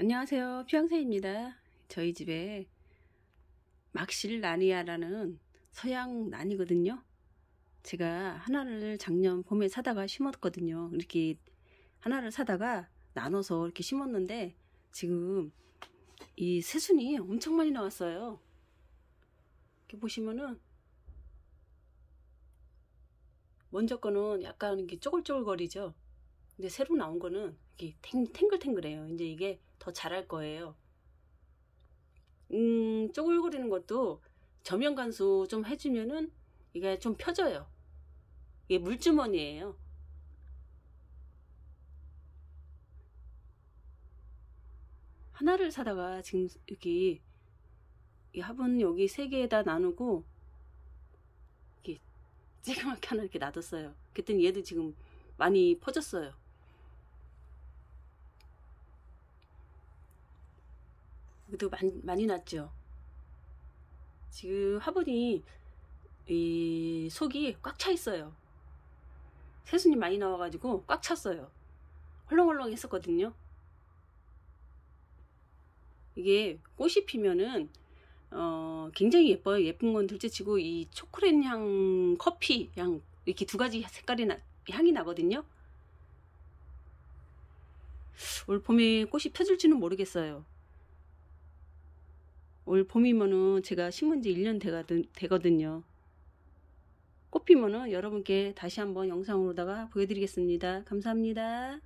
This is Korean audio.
안녕하세요 피앙새입니다 저희 집에 막실 나니아라는 서양 난이거든요 제가 하나를 작년 봄에 사다가 심었거든요 이렇게 하나를 사다가 나눠서 이렇게 심었는데 지금 이 새순이 엄청 많이 나왔어요 이렇게 보시면은 먼저 거는 약간 이렇게 쪼글쪼글거리죠 근데 새로 나온 거는 이게 탱, 탱글탱글해요. 이제 이게 더 잘할 거예요. 음, 쪼글거리는 것도 저면 간수 좀 해주면은 이게 좀 펴져요. 이게 물주머니예요. 하나를 사다가 지금 여기 이 화분 여기 세 개에다 나누고 이렇게 찌그맣게 하나 이렇게 놔뒀어요. 그랬더니 얘도 지금 많이 퍼졌어요. 그래도 많이, 많이 났죠. 지금 화분이 이 속이 꽉 차 있어요. 새순이 많이 나와가지고 꽉 찼어요. 헐렁헐렁 했었거든요. 이게 꽃이 피면은 어, 굉장히 예뻐요. 예쁜 건 둘째치고 이 초콜릿 향, 커피 향 이렇게 두 가지 색깔이 나, 향이 나거든요. 올 봄에 꽃이 펴질지는 모르겠어요. 올 봄이면은 제가 심은 지 1년 되거든, 되거든요. 꽃피면은 여러분께 다시 한번 영상으로다가 보여드리겠습니다. 감사합니다.